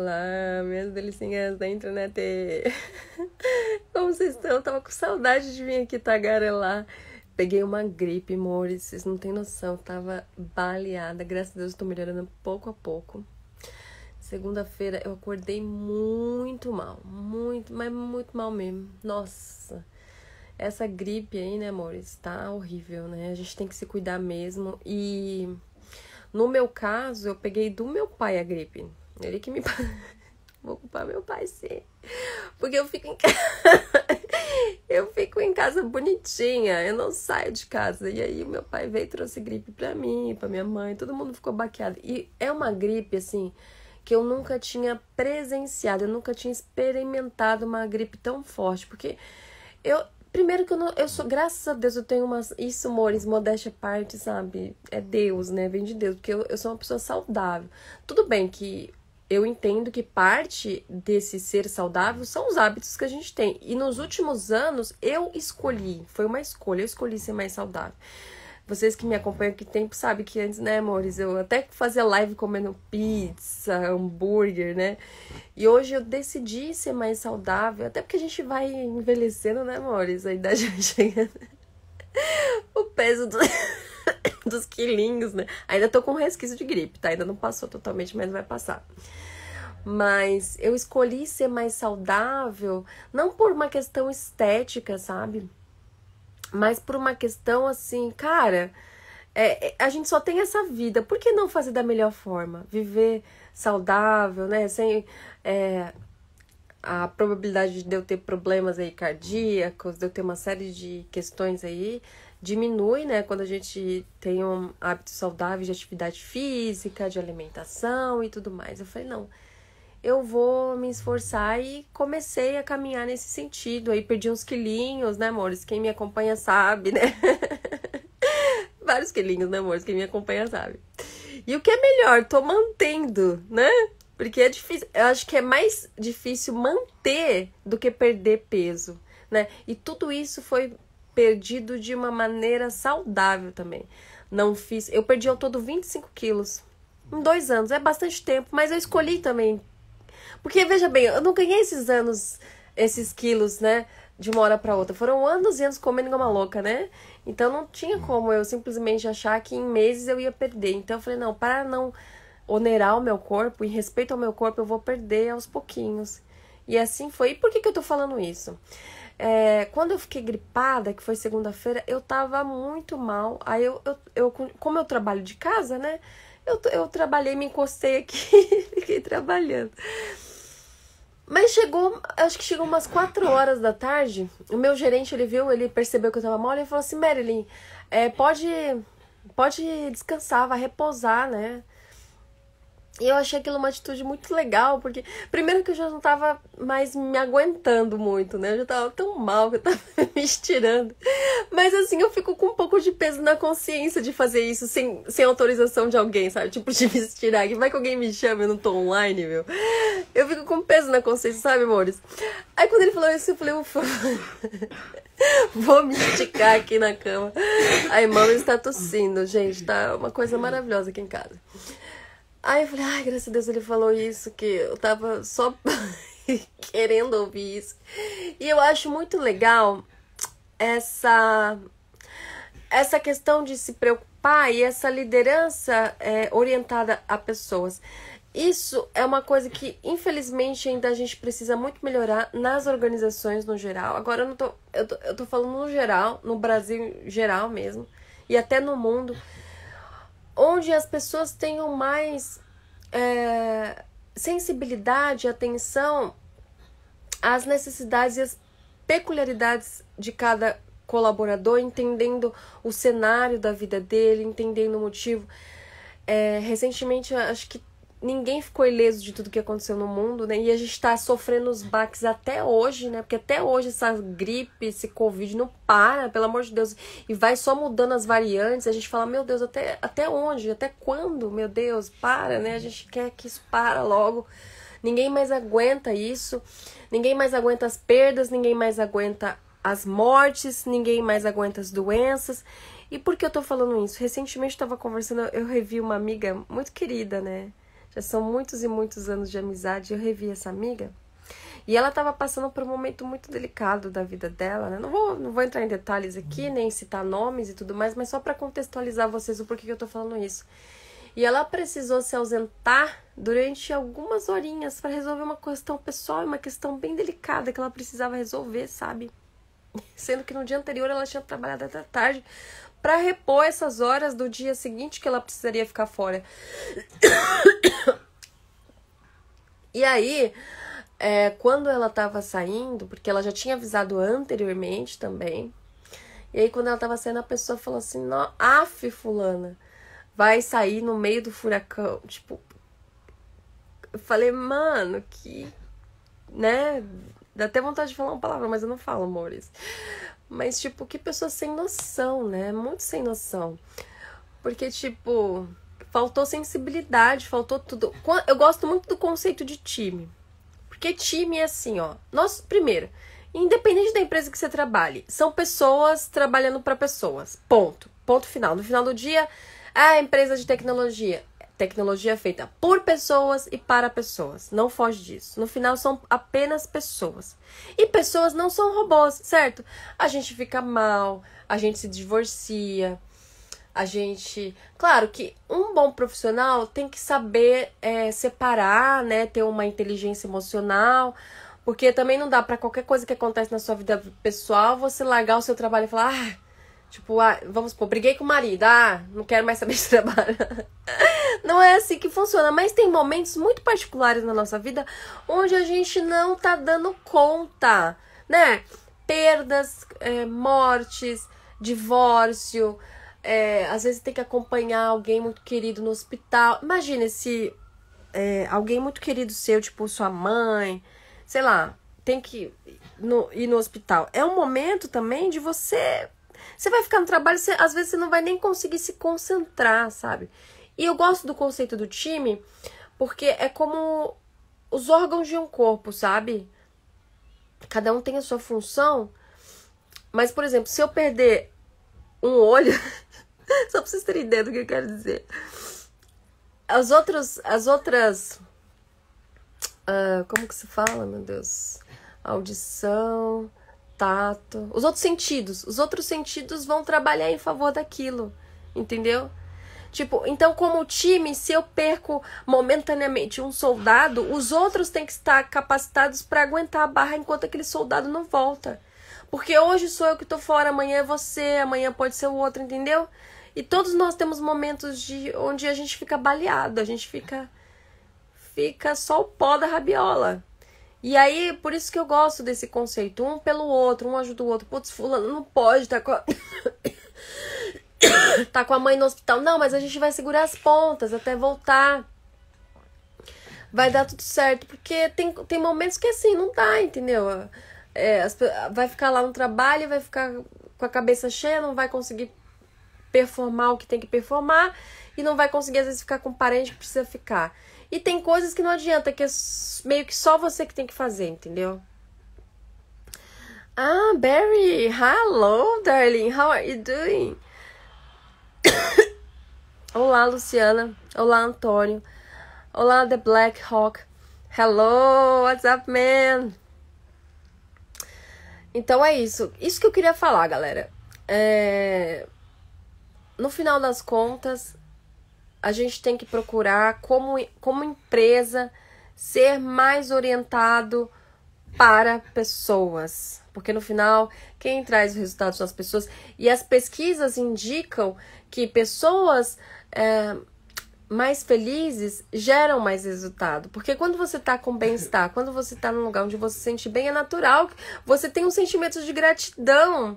Olá, minhas delicinhas da internet! Né, Como vocês estão? Eu tava com saudade de vir aqui tagarelar. Peguei uma gripe, amores, vocês não têm noção. Eu tava baleada, graças a Deus eu tô melhorando pouco a pouco. Segunda-feira eu acordei muito mal, muito, mas muito mal mesmo. Nossa! Essa gripe aí, né, amores, tá horrível, né? A gente tem que se cuidar mesmo. E no meu caso, eu peguei do meu pai a gripe. Ele que me. Vou culpar meu pai, sim. Porque eu fico em casa. eu fico em casa bonitinha. Eu não saio de casa. E aí, meu pai veio e trouxe gripe pra mim, pra minha mãe. Todo mundo ficou baqueado. E é uma gripe, assim, que eu nunca tinha presenciado. Eu nunca tinha experimentado uma gripe tão forte. Porque eu. Primeiro que eu não. Eu sou, graças a Deus, eu tenho umas. Isso, mores modéstia parte, sabe? É Deus, né? Vem de Deus. Porque eu, eu sou uma pessoa saudável. Tudo bem que eu entendo que parte desse ser saudável são os hábitos que a gente tem. E nos últimos anos eu escolhi, foi uma escolha, eu escolhi ser mais saudável. Vocês que me acompanham aqui tempo sabem que antes, né, amores, eu até fazia live comendo pizza, hambúrguer, né? E hoje eu decidi ser mais saudável, até porque a gente vai envelhecendo, né, amores? A idade vai chegando. o peso do. dos quilinhos, né? Ainda tô com resquício de gripe, tá? Ainda não passou totalmente, mas vai passar. Mas eu escolhi ser mais saudável, não por uma questão estética, sabe? Mas por uma questão assim, cara, é, é a gente só tem essa vida, por que não fazer da melhor forma? Viver saudável, né? Sem é, a probabilidade de eu ter problemas aí cardíacos, de eu ter uma série de questões aí, diminui, né, quando a gente tem um hábito saudável de atividade física, de alimentação e tudo mais. Eu falei, não, eu vou me esforçar e comecei a caminhar nesse sentido. Aí perdi uns quilinhos, né, amores? Quem me acompanha sabe, né? Vários quilinhos, né, amores? Quem me acompanha sabe. E o que é melhor, tô mantendo, né? Porque é difícil, eu acho que é mais difícil manter do que perder peso, né? E tudo isso foi perdido de uma maneira saudável também. Não fiz. Eu perdi ao todo 25 quilos. Em dois anos. É bastante tempo, mas eu escolhi também. Porque, veja bem, eu não ganhei esses anos, esses quilos, né? De uma hora para outra. Foram anos e anos comendo igual uma louca, né? Então não tinha hum. como eu simplesmente achar que em meses eu ia perder. Então eu falei, não, para não onerar o meu corpo, em respeito ao meu corpo, eu vou perder aos pouquinhos. E assim foi. E por que, que eu tô falando isso? É, quando eu fiquei gripada, que foi segunda-feira, eu tava muito mal. Aí eu, eu, eu, como eu trabalho de casa, né? Eu, eu trabalhei, me encostei aqui fiquei trabalhando. Mas chegou, acho que chegou umas quatro horas da tarde. O meu gerente, ele viu, ele percebeu que eu tava mal e falou assim: Marilyn, é, pode, pode descansar, vai repousar, né? E eu achei aquilo uma atitude muito legal, porque primeiro que eu já não tava mais me aguentando muito, né? Eu já tava tão mal que eu tava me estirando. Mas assim, eu fico com um pouco de peso na consciência de fazer isso sem, sem autorização de alguém, sabe? Tipo, de me estirar. Que vai que alguém me chama e eu não tô online, meu. Eu fico com peso na consciência, sabe, amores? Aí quando ele falou isso, eu falei, ufa. Vou me esticar aqui na cama. Aí, mano está tossindo, gente. Tá uma coisa maravilhosa aqui em casa. Aí eu falei, ai, graças a Deus ele falou isso, que eu tava só querendo ouvir isso. E eu acho muito legal essa, essa questão de se preocupar e essa liderança é, orientada a pessoas. Isso é uma coisa que, infelizmente, ainda a gente precisa muito melhorar nas organizações no geral. Agora eu não tô. Eu tô, eu tô falando no geral, no Brasil geral mesmo, e até no mundo onde as pessoas tenham mais é, sensibilidade e atenção às necessidades e às peculiaridades de cada colaborador, entendendo o cenário da vida dele, entendendo o motivo. É, recentemente, acho que ninguém ficou ileso de tudo que aconteceu no mundo, né? E a gente tá sofrendo os baques até hoje, né? Porque até hoje essa gripe, esse Covid não para, pelo amor de Deus. E vai só mudando as variantes. A gente fala, meu Deus, até, até onde? Até quando? Meu Deus, para, né? A gente quer que isso para logo. Ninguém mais aguenta isso. Ninguém mais aguenta as perdas, ninguém mais aguenta as mortes, ninguém mais aguenta as doenças. E por que eu tô falando isso? Recentemente eu tava conversando, eu revi uma amiga muito querida, né? Já são muitos e muitos anos de amizade. Eu revi essa amiga e ela estava passando por um momento muito delicado da vida dela, né? Não vou, não vou entrar em detalhes aqui, nem citar nomes e tudo mais, mas só para contextualizar vocês o porquê que eu estou falando isso. E ela precisou se ausentar durante algumas horinhas para resolver uma questão pessoal, uma questão bem delicada que ela precisava resolver, sabe? Sendo que no dia anterior ela tinha trabalhado até tarde para repor essas horas do dia seguinte que ela precisaria ficar fora. E aí, é, quando ela estava saindo, porque ela já tinha avisado anteriormente também, e aí quando ela estava saindo, a pessoa falou assim, af, fulana, vai sair no meio do furacão. Tipo, eu falei, mano, que, né, dá até vontade de falar uma palavra, mas eu não falo, amores. Mas, tipo, que pessoa sem noção, né? Muito sem noção. Porque, tipo, faltou sensibilidade, faltou tudo. Eu gosto muito do conceito de time. Porque time é assim, ó. Nós, primeiro, independente da empresa que você trabalhe, são pessoas trabalhando para pessoas. Ponto. Ponto final. No final do dia, é a empresa de tecnologia. Tecnologia feita por pessoas e para pessoas. Não foge disso. No final são apenas pessoas. E pessoas não são robôs, certo? A gente fica mal, a gente se divorcia, a gente. Claro que um bom profissional tem que saber é, separar, né? Ter uma inteligência emocional. Porque também não dá para qualquer coisa que acontece na sua vida pessoal você largar o seu trabalho e falar. Ah, Tipo, ah, vamos supor, briguei com o marido, ah, não quero mais saber de trabalho. não é assim que funciona, mas tem momentos muito particulares na nossa vida onde a gente não tá dando conta, né? Perdas, é, mortes, divórcio, é, às vezes tem que acompanhar alguém muito querido no hospital. Imagina se é, alguém muito querido seu, tipo sua mãe, sei lá, tem que no, ir no hospital. É um momento também de você você vai ficar no trabalho, você, às vezes você não vai nem conseguir se concentrar, sabe? E eu gosto do conceito do time porque é como os órgãos de um corpo, sabe? Cada um tem a sua função. Mas, por exemplo, se eu perder um olho, só pra vocês terem ideia do que eu quero dizer. As outras. As outras. Uh, como que se fala, meu Deus? Audição tato, os outros sentidos. Os outros sentidos vão trabalhar em favor daquilo, entendeu? Tipo, então como time, se eu perco momentaneamente um soldado, os outros têm que estar capacitados para aguentar a barra enquanto aquele soldado não volta. Porque hoje sou eu que tô fora, amanhã é você, amanhã pode ser o outro, entendeu? E todos nós temos momentos de onde a gente fica baleado, a gente fica fica só o pó da rabiola. E aí, por isso que eu gosto desse conceito. Um pelo outro, um ajuda o outro. Putz, fulano não pode, tá com a... tá com a mãe no hospital. Não, mas a gente vai segurar as pontas até voltar. Vai dar tudo certo. Porque tem, tem momentos que assim, não dá, entendeu? É, as, vai ficar lá no trabalho, vai ficar com a cabeça cheia, não vai conseguir performar o que tem que performar e não vai conseguir, às vezes, ficar com o parente que precisa ficar. E tem coisas que não adianta, que é meio que só você que tem que fazer, entendeu? Ah, Barry, hello, darling, how are you doing? Olá, Luciana. Olá, Antônio. Olá, The Black Hawk. Hello, what's up, man? Então é isso. Isso que eu queria falar, galera. É no final das contas, a gente tem que procurar, como, como empresa, ser mais orientado para pessoas. Porque no final, quem traz resultados são as pessoas. E as pesquisas indicam que pessoas é, mais felizes geram mais resultado. Porque quando você está com bem-estar, quando você está num lugar onde você se sente bem, é natural que você tenha um sentimento de gratidão.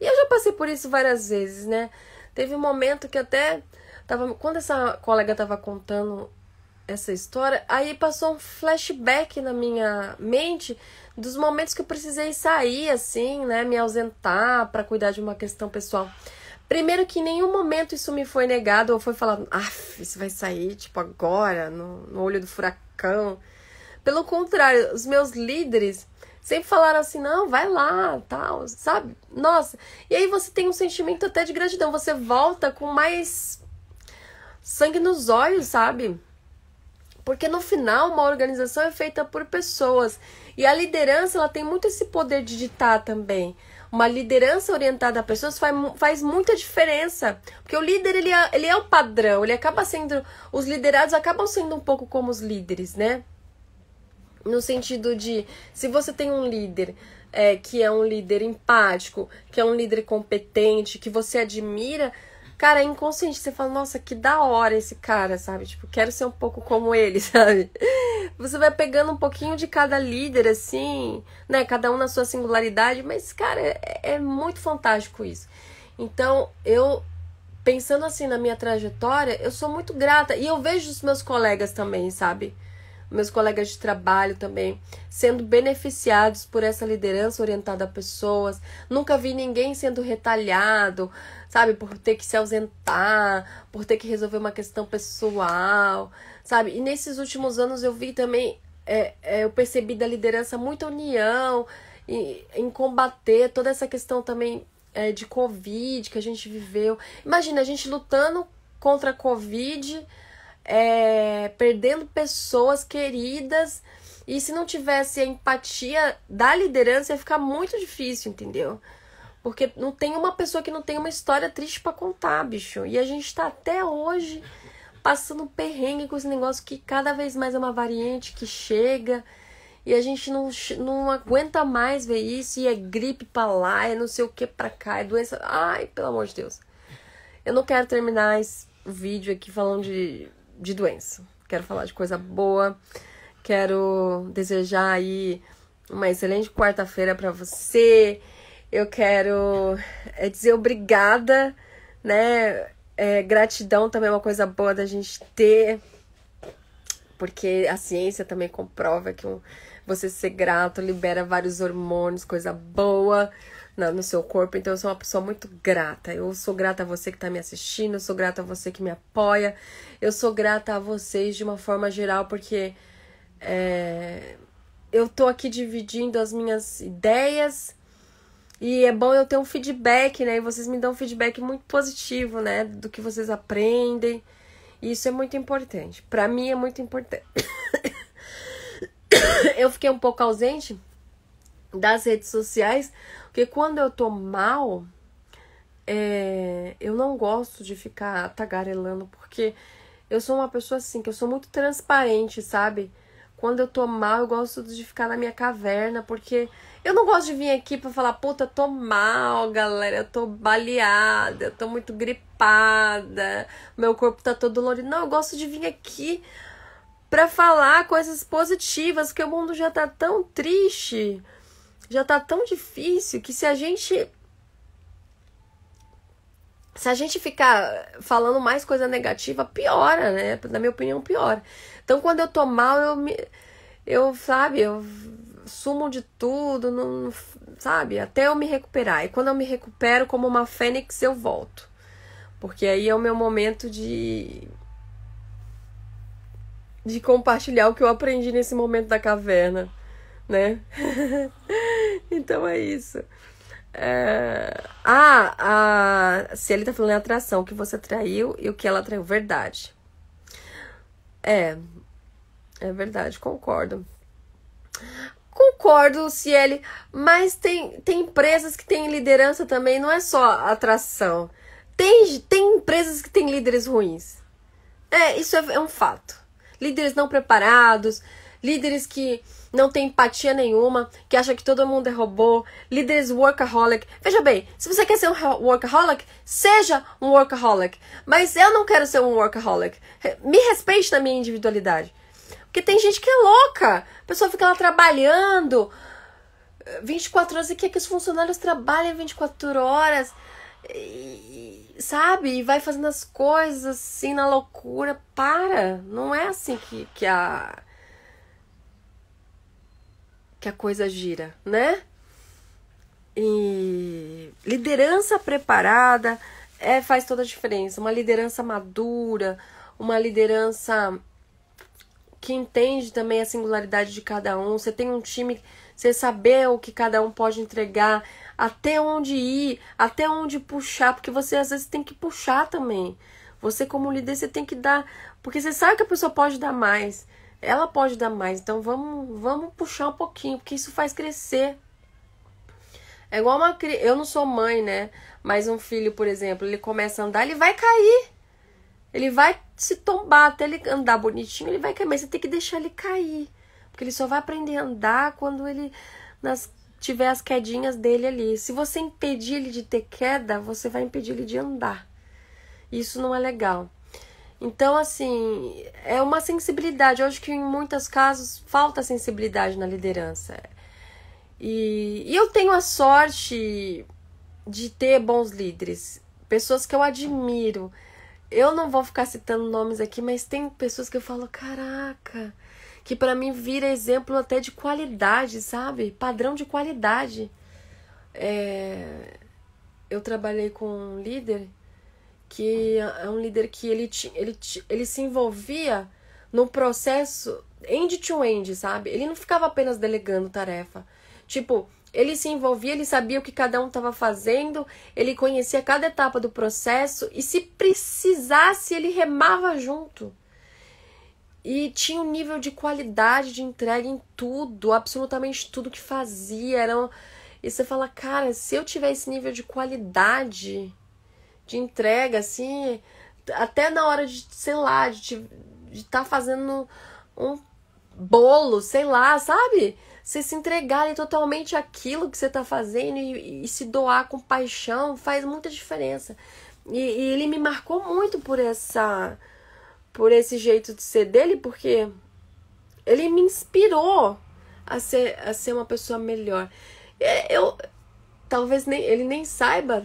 E eu já passei por isso várias vezes, né? Teve um momento que até tava, quando essa colega estava contando essa história, aí passou um flashback na minha mente dos momentos que eu precisei sair assim, né, me ausentar para cuidar de uma questão pessoal. Primeiro que em nenhum momento isso me foi negado ou foi falado, ah, isso vai sair tipo agora, no, no olho do furacão. Pelo contrário, os meus líderes Sempre falaram assim, não, vai lá, tal, sabe? Nossa. E aí você tem um sentimento até de gratidão. Você volta com mais sangue nos olhos, sabe? Porque no final uma organização é feita por pessoas e a liderança ela tem muito esse poder de ditar também. Uma liderança orientada a pessoas faz, faz muita diferença, porque o líder ele é, ele é o padrão, ele acaba sendo os liderados acabam sendo um pouco como os líderes, né? No sentido de, se você tem um líder é, que é um líder empático, que é um líder competente, que você admira, cara, é inconsciente. Você fala, nossa, que da hora esse cara, sabe? Tipo, quero ser um pouco como ele, sabe? Você vai pegando um pouquinho de cada líder, assim, né? Cada um na sua singularidade, mas, cara, é, é muito fantástico isso. Então, eu pensando assim na minha trajetória, eu sou muito grata. E eu vejo os meus colegas também, sabe? meus colegas de trabalho também, sendo beneficiados por essa liderança orientada a pessoas. Nunca vi ninguém sendo retalhado, sabe, por ter que se ausentar, por ter que resolver uma questão pessoal, sabe? E nesses últimos anos eu vi também, é, é, eu percebi da liderança muita união em, em combater toda essa questão também é, de Covid que a gente viveu. Imagina a gente lutando contra a Covid é, perdendo pessoas queridas. E se não tivesse a empatia da liderança, ia ficar muito difícil, entendeu? Porque não tem uma pessoa que não tem uma história triste para contar, bicho. E a gente tá até hoje passando perrengue com esse negócio que cada vez mais é uma variante que chega e a gente não, não aguenta mais ver isso. E é gripe pra lá, é não sei o que pra cá, é doença. Ai, pelo amor de Deus. Eu não quero terminar esse vídeo aqui falando de de doença. Quero falar de coisa boa. Quero desejar aí uma excelente quarta-feira para você. Eu quero eh, dizer obrigada, né? É, gratidão também é uma coisa boa da gente ter, porque a ciência também comprova que um, você ser grato libera vários hormônios, coisa boa na, no seu corpo. Então eu sou uma pessoa muito grata. Eu sou grata a você que está me assistindo, eu sou grata a você que me apoia, eu sou grata a vocês de uma forma geral, porque é, eu tô aqui dividindo as minhas ideias. E é bom eu ter um feedback, né? E vocês me dão um feedback muito positivo, né? Do que vocês aprendem. E isso é muito importante. Para mim é muito importante. eu fiquei um pouco ausente das redes sociais, porque quando eu tô mal, é, eu não gosto de ficar tagarelando, porque eu sou uma pessoa assim, que eu sou muito transparente, sabe? Quando eu tô mal, eu gosto de ficar na minha caverna, porque eu não gosto de vir aqui pra falar, puta, eu tô mal, galera, eu tô baleada, eu tô muito gripada, meu corpo tá todo dolorido. Não, eu gosto de vir aqui pra falar coisas positivas, porque o mundo já tá tão triste já tá tão difícil que se a gente se a gente ficar falando mais coisa negativa, piora, né? Na minha opinião, piora. Então, quando eu tô mal, eu me. Eu, sabe, eu sumo de tudo, não, sabe? Até eu me recuperar. E quando eu me recupero como uma fênix, eu volto. Porque aí é o meu momento de. de compartilhar o que eu aprendi nesse momento da caverna, né? Então é isso. É... Ah, a... se ele tá falando em atração, o que você atraiu e o que ela atraiu, verdade. É, é verdade, concordo. Concordo, Ciele, mas tem, tem empresas que têm liderança também, não é só atração. Tem, tem empresas que têm líderes ruins. É, isso é, é um fato. Líderes não preparados, líderes que não tem empatia nenhuma, que acha que todo mundo é robô, líderes workaholic. Veja bem, se você quer ser um workaholic, seja um workaholic. Mas eu não quero ser um workaholic. Me respeite na minha individualidade. Porque tem gente que é louca. A pessoa fica lá trabalhando 24 eh, horas e quer que os funcionários trabalhem 24 horas. E, sabe? E vai fazendo as coisas assim na loucura. Para! Não é assim que, que a que a coisa gira, né? E liderança preparada é, faz toda a diferença. Uma liderança madura, uma liderança que entende também a singularidade de cada um. Você tem um time, você saber o que cada um pode entregar, até onde ir, até onde puxar, porque você às vezes tem que puxar também. Você como líder, você tem que dar, porque você sabe que a pessoa pode dar mais ela pode dar mais. Então vamos, vamos puxar um pouquinho, porque isso faz crescer. É igual uma criança. Eu não sou mãe, né? Mas um filho, por exemplo, ele começa a andar, ele vai cair. Ele vai se tombar até ele andar bonitinho, ele vai cair. Mas você tem que deixar ele cair. Porque ele só vai aprender a andar quando ele nas, tiver as quedinhas dele ali. Se você impedir ele de ter queda, você vai impedir ele de andar. Isso não é legal. Então, assim, é uma sensibilidade. Eu acho que em muitos casos falta sensibilidade na liderança. E, e eu tenho a sorte de ter bons líderes, pessoas que eu admiro. Eu não vou ficar citando nomes aqui, mas tem pessoas que eu falo, caraca, que para mim vira exemplo até de qualidade, sabe? Padrão de qualidade. É... Eu trabalhei com um líder que é um líder que ele, ele, ele se envolvia no processo end-to-end, sabe? Ele não ficava apenas delegando tarefa. Tipo, ele se envolvia, ele sabia o que cada um estava fazendo, ele conhecia cada etapa do processo e se precisasse, ele remava junto. E tinha um nível de qualidade de entrega em tudo, absolutamente tudo que fazia. Era um... E você fala, cara, se eu tiver esse nível de qualidade de entrega, assim, até na hora de, sei lá, de estar tá fazendo um bolo, sei lá, sabe? Você se entregar totalmente aquilo que você está fazendo e, e, se doar com paixão faz muita diferença. E, e ele me marcou muito por essa, por esse jeito de ser dele, porque ele me inspirou a ser, a ser uma pessoa melhor. É, eu talvez nem, ele nem saiba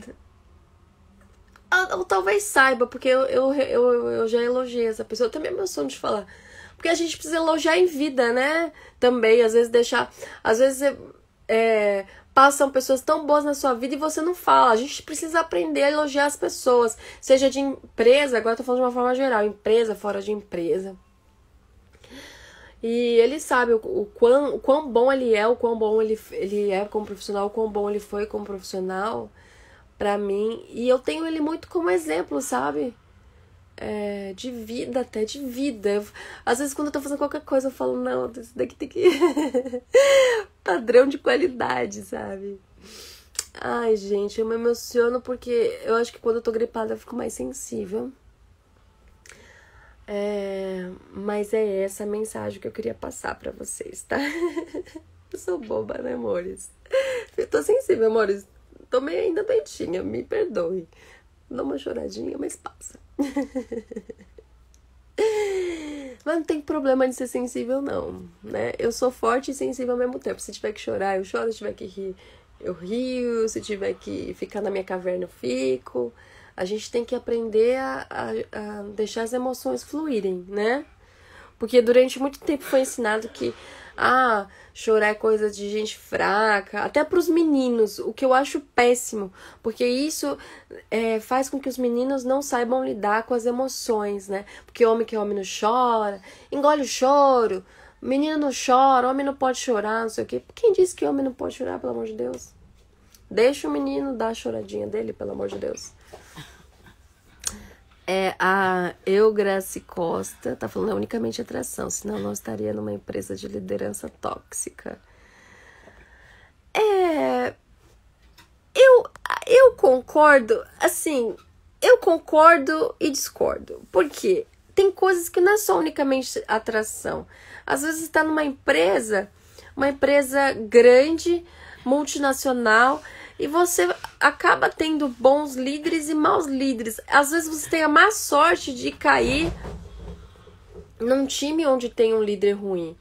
ah, ou talvez saiba, porque eu, eu, eu, eu já elogiei essa pessoa. Também é meu sonho de falar. Porque a gente precisa elogiar em vida, né? Também, às vezes deixar. Às vezes é, é, passam pessoas tão boas na sua vida e você não fala. A gente precisa aprender a elogiar as pessoas. Seja de empresa, agora eu tô falando de uma forma geral, empresa, fora de empresa. E ele sabe o, o, quão, o quão bom ele é, o quão bom ele, ele é como profissional, o quão bom ele foi como profissional para mim. E eu tenho ele muito como exemplo, sabe? É, de vida, até de vida. Às vezes, quando eu tô fazendo qualquer coisa, eu falo: não, isso daqui tem que. Padrão de qualidade, sabe? Ai, gente, eu me emociono porque eu acho que quando eu tô gripada eu fico mais sensível. É, mas é essa a mensagem que eu queria passar para vocês, tá? eu sou boba, né, amores? Eu tô sensível, amores tô meio ainda doidinha, me perdoe. Dá uma choradinha, mas passa. mas não tem problema de ser sensível, não, né? Eu sou forte e sensível ao mesmo tempo. Se tiver que chorar, eu choro. Se tiver que rir, eu rio. Se tiver que ficar na minha caverna, eu fico. A gente tem que aprender a, a, a deixar as emoções fluírem, né? Porque durante muito tempo foi ensinado que ah, chorar é coisa de gente fraca. Até para os meninos, o que eu acho péssimo, porque isso é, faz com que os meninos não saibam lidar com as emoções, né? Porque homem que homem não chora, engole o choro, menino não chora, homem não pode chorar, não sei o quê. Quem disse que homem não pode chorar, pelo amor de Deus? Deixa o menino dar a choradinha dele, pelo amor de Deus. É, a Eugraci Costa tá falando é unicamente atração, senão não estaria numa empresa de liderança tóxica. É, eu, eu concordo, assim, eu concordo e discordo. porque Tem coisas que não é só unicamente atração. Às vezes está numa empresa, uma empresa grande, multinacional, e você acaba tendo bons líderes e maus líderes. Às vezes você tem a má sorte de cair num time onde tem um líder ruim.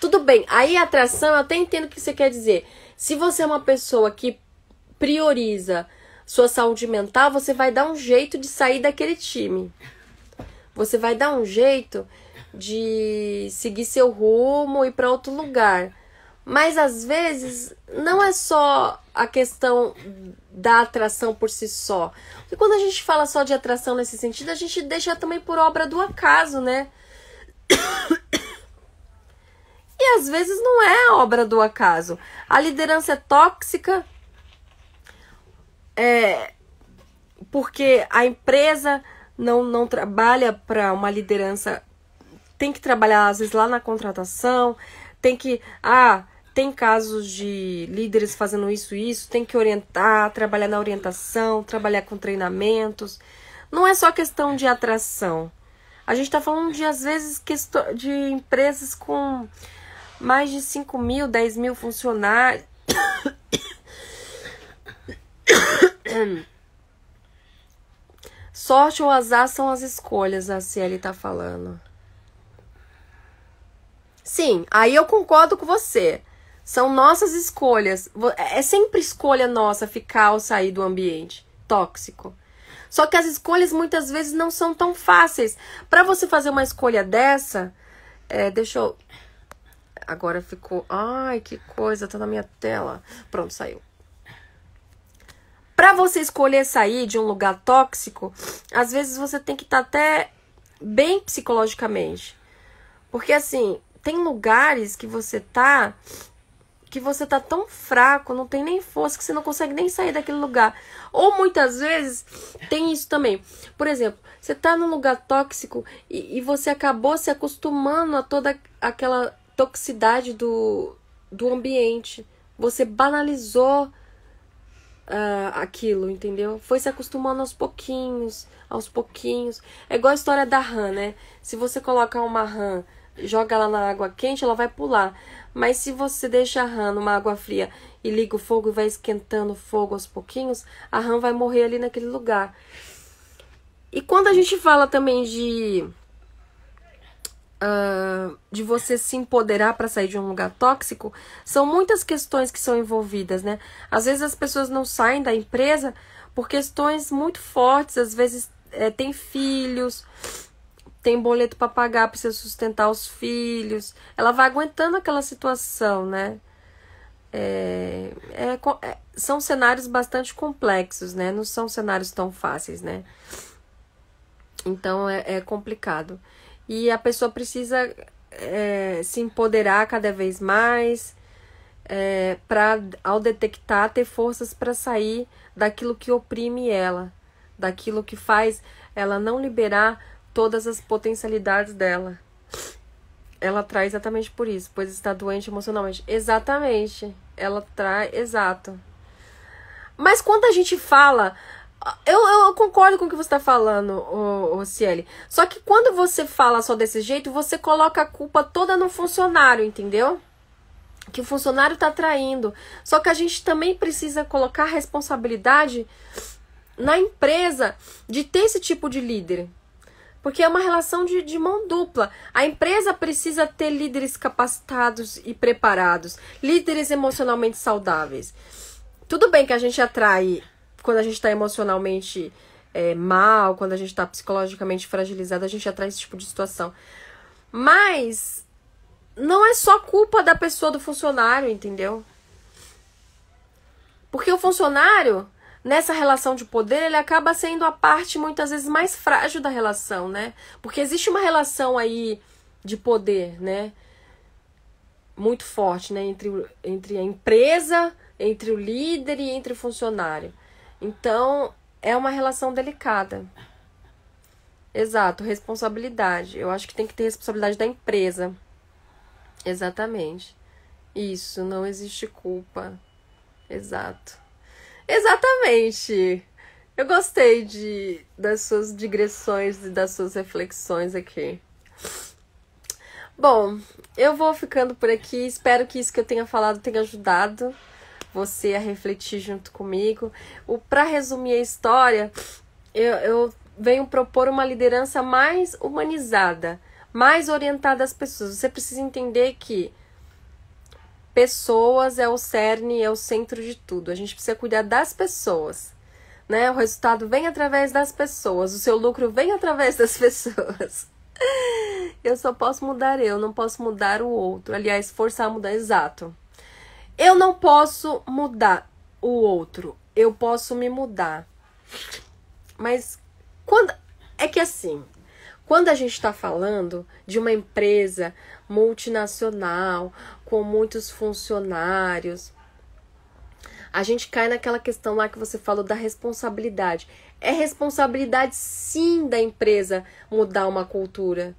Tudo bem, aí a atração, eu até entendo o que você quer dizer. Se você é uma pessoa que prioriza sua saúde mental, você vai dar um jeito de sair daquele time. Você vai dar um jeito de seguir seu rumo e para outro lugar. Mas às vezes não é só a questão da atração por si só. e quando a gente fala só de atração nesse sentido, a gente deixa também por obra do acaso, né? E às vezes não é obra do acaso. A liderança é tóxica é, porque a empresa não, não trabalha para uma liderança. Tem que trabalhar, às vezes, lá na contratação, tem que. Ah, tem casos de líderes fazendo isso e isso, tem que orientar, trabalhar na orientação, trabalhar com treinamentos. Não é só questão de atração. A gente está falando de, às vezes, de empresas com mais de 5 mil, 10 mil funcionários. Sorte ou azar são as escolhas, a Cieli está falando. Sim, aí eu concordo com você. São nossas escolhas. É, é sempre escolha nossa ficar ou sair do ambiente tóxico. Só que as escolhas muitas vezes não são tão fáceis. Para você fazer uma escolha dessa, é, deixa eu. Agora ficou. Ai, que coisa, tá na minha tela. Pronto, saiu. Para você escolher sair de um lugar tóxico, às vezes você tem que estar tá até bem psicologicamente. Porque assim, tem lugares que você tá que você tá tão fraco, não tem nem força, que você não consegue nem sair daquele lugar. Ou muitas vezes tem isso também. Por exemplo, você tá num lugar tóxico e, e você acabou se acostumando a toda aquela toxicidade do, do ambiente. Você banalizou uh, aquilo, entendeu? Foi se acostumando aos pouquinhos, aos pouquinhos. É igual a história da Ram, né? Se você colocar uma Ram joga ela na água quente, ela vai pular. Mas se você deixa a rã numa água fria e liga o fogo e vai esquentando o fogo aos pouquinhos, a rã vai morrer ali naquele lugar. E quando a gente fala também de Uh, de você se empoderar para sair de um lugar tóxico, são muitas questões que são envolvidas, né? Às vezes as pessoas não saem da empresa por questões muito fortes, às vezes é, eh, tem filhos, tem boleto para pagar, precisa sustentar os filhos. Ela vai aguentando aquela situação, né? É, é, é, são cenários bastante complexos, né? Não são cenários tão fáceis, né? Então é, é complicado. E a pessoa precisa é, se empoderar cada vez mais é, para, ao detectar, ter forças para sair daquilo que oprime ela, daquilo que faz ela não liberar todas as potencialidades dela. Ela trai exatamente por isso, pois está doente emocionalmente. Exatamente. Ela trai, exato. Mas quando a gente fala. Eu, eu concordo com o que você está falando, Ciele. Só que quando você fala só desse jeito, você coloca a culpa toda no funcionário, entendeu? Que o funcionário está traindo. Só que a gente também precisa colocar a responsabilidade na empresa de ter esse tipo de líder. Porque é uma relação de, de, mão dupla. A empresa precisa ter líderes capacitados e preparados, líderes emocionalmente saudáveis. Tudo bem que a gente atrai quando a gente está emocionalmente é, mal, quando a gente está psicologicamente fragilizado, a gente atrai esse tipo de situação. Mas não é só culpa da pessoa, do funcionário, entendeu? Porque o funcionário nessa relação de poder, ele acaba sendo a parte muitas vezes mais frágil da relação, né? Porque existe uma relação aí de poder, né? Muito forte, né? Entre, entre a empresa, entre o líder e entre o funcionário. Então, é uma relação delicada. Exato, responsabilidade. Eu acho que tem que ter responsabilidade da empresa. Exatamente. Isso, não existe culpa. Exato. Exatamente. Eu gostei de, das suas digressões e das suas reflexões aqui. Bom, eu vou ficando por aqui. Espero que isso que eu tenha falado tenha ajudado você a refletir junto comigo. O para resumir a história, eu, eu venho propor uma liderança mais humanizada, mais orientada às pessoas. Você precisa entender que pessoas é o cerne, é o centro de tudo. A gente precisa cuidar das pessoas. Né? O resultado vem através das pessoas, o seu lucro vem através das pessoas. Eu só posso mudar eu, não posso mudar o outro. Aliás, forçar a mudar, exato. Eu não posso mudar o outro, eu posso me mudar. Mas quando é que assim, quando a gente está falando de uma empresa multinacional, com muitos funcionários. A gente cai naquela questão lá que você falou da responsabilidade. É responsabilidade sim da empresa mudar uma cultura,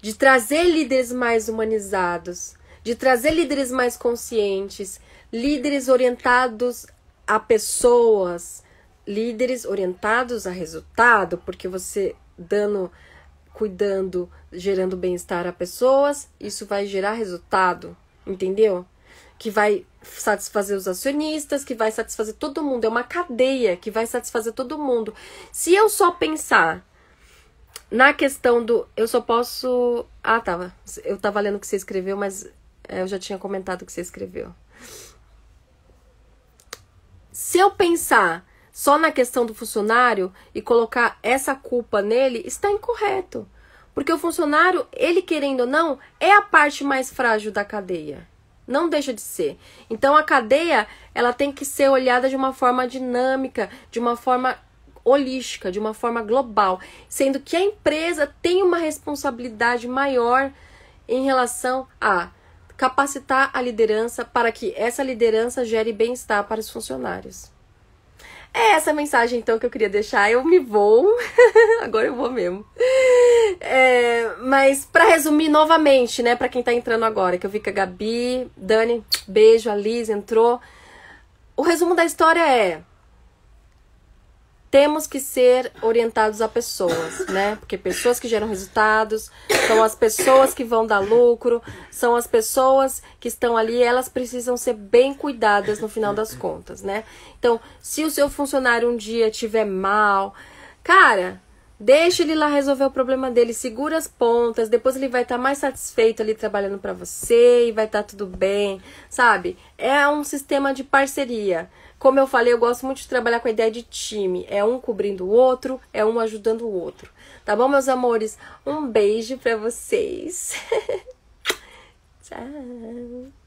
de trazer líderes mais humanizados, de trazer líderes mais conscientes, líderes orientados a pessoas, líderes orientados a resultado, porque você dando cuidando, gerando bem-estar a pessoas, isso vai gerar resultado, entendeu? Que vai satisfazer os acionistas, que vai satisfazer todo mundo. É uma cadeia que vai satisfazer todo mundo. Se eu só pensar na questão do. Eu só posso. Ah, tava. eu tava lendo o que você escreveu, mas é, eu já tinha comentado o que você escreveu. Se eu pensar só na questão do funcionário e colocar essa culpa nele está incorreto. Porque o funcionário, ele querendo ou não, é a parte mais frágil da cadeia. Não deixa de ser. Então a cadeia, ela tem que ser olhada de uma forma dinâmica, de uma forma holística, de uma forma global, sendo que a empresa tem uma responsabilidade maior em relação a capacitar a liderança para que essa liderança gere bem-estar para os funcionários. É essa mensagem então que eu queria deixar. Eu me vou, agora eu vou mesmo. É, mas para resumir novamente, né, para quem tá entrando agora, que eu vi que a Gabi, Dani, beijo, a Liz entrou. O resumo da história é: temos que ser orientados a pessoas, né? Porque pessoas que geram resultados, são as pessoas que vão dar lucro, são as pessoas que estão ali, elas precisam ser bem cuidadas no final das contas, né? Então, se o seu funcionário um dia tiver mal, cara, Deixa ele lá resolver o problema dele, segura as pontas, depois ele vai estar tá mais satisfeito ali trabalhando para você e vai estar tá tudo bem, sabe? É um sistema de parceria. Como eu falei, eu gosto muito de trabalhar com a ideia de time. É um cobrindo o outro, é um ajudando o outro. Tá bom, meus amores? Um beijo para vocês. Tchau.